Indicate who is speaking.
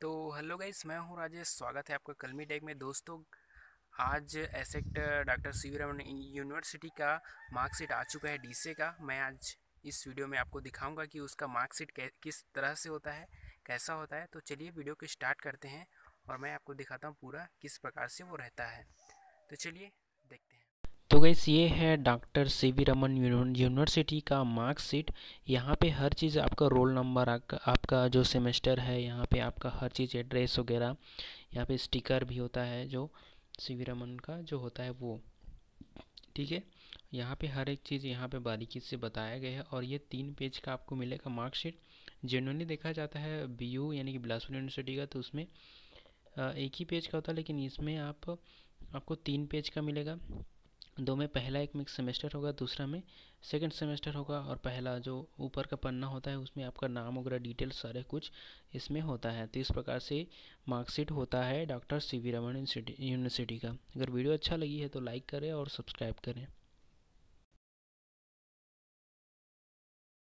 Speaker 1: तो hello guys मैं हूं राजेश स्वागत है आपका कलमी टेक में दोस्तों आज एसेक्ट doctor C V Raman university का मार्कशीट आ चुका है डीसे का मैं आज इस वीडियो में आपको दिखाऊंगा कि उसका मार्कशीट किस तरह से होता है कैसा होता है तो चलिए वीडियो को स्टार्ट करते हैं और मैं आपको दिखाता हूँ पूरा किस प्रकार से वो रहता है तो चलिए देखते हैं तो गैस ये है doctor C V Raman university का मार्कशीट यहाँ पे हर चीज़ आपका रोल नंबर आपका आपका जो सेमेस्टर है यहाँ पे आपका हर चीज़ एड्रेस वगैरह यहाँ पे स्टिकर भी होता है जो सी वी रमन का जो होता है वो ठीक है यहाँ पे हर एक चीज़ यहाँ पे बारीकी से बताया गया है और ये तीन पेज का आपको मिलेगा मार्कशीट जनरली देखा जाता है बी यू यानी कि बिलासपुर यूनिवर्सिटी का तो उसमें एक ही पेज का होता है लेकिन इसमें आप आपको तीन पेज का मिलेगा दो में पहला एक मिक्स सेमेस्टर होगा दूसरा में सेकंड सेमेस्टर होगा और पहला जो ऊपर का पन्ना होता है उसमें आपका नाम वगैरह डिटेल सारे कुछ इसमें होता है तो इस प्रकार से मार्कशीट होता है doctor C V Raman university का अगर वीडियो अच्छा लगी है तो लाइक करें और सब्सक्राइब करें